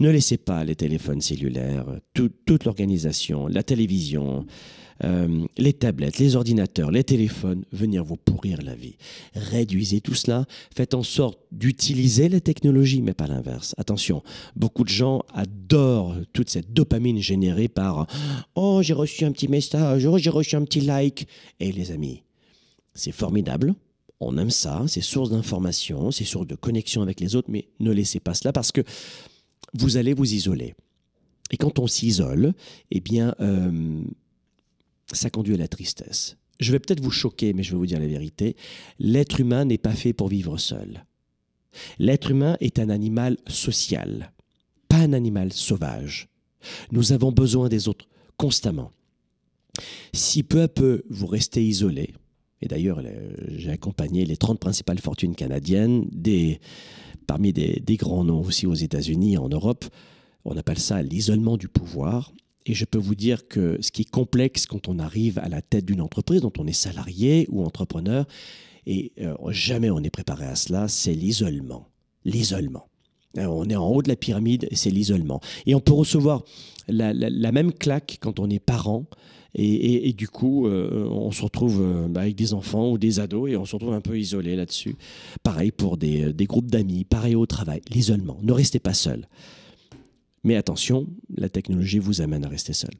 Ne laissez pas les téléphones cellulaires, toute l'organisation, la télévision, euh, les tablettes, les ordinateurs, les téléphones venir vous pourrir la vie. Réduisez tout cela, faites en sorte d'utiliser la technologie, mais pas l'inverse. Attention, beaucoup de gens adorent toute cette dopamine générée par Oh, j'ai reçu un petit message, oh, j'ai reçu un petit like. Et les amis, c'est formidable. On aime ça, c'est source d'information, c'est source de connexion avec les autres, mais ne laissez pas cela parce que vous allez vous isoler. Et quand on s'isole, eh bien, euh, ça conduit à la tristesse. Je vais peut-être vous choquer, mais je vais vous dire la vérité. L'être humain n'est pas fait pour vivre seul. L'être humain est un animal social, pas un animal sauvage. Nous avons besoin des autres constamment. Si peu à peu vous restez isolé, et d'ailleurs j'ai accompagné les 30 principales fortunes canadiennes, des, parmi des, grands noms aussi aux États-Unis, et en Europe. On appelle ça l'isolement du pouvoir. Et je peux vous dire que ce qui est complexe quand on arrive à la tête d'une entreprise, dont on est salarié ou entrepreneur, et euh, jamais on n'est préparé à cela, c'est l'isolement. L'isolement. Euh, on est en haut de la pyramide, c'est l'isolement. Et on peut recevoir la, même claque quand on est parent et, du coup, euh, on se retrouve euh, bah, avec des enfants ou des ados et on se retrouve un peu isolé là-dessus. Pareil pour des, euh, des groupes d'amis, pareil au travail, l'isolement. Ne restez pas seul. Mais attention, la technologie vous amène à rester seul.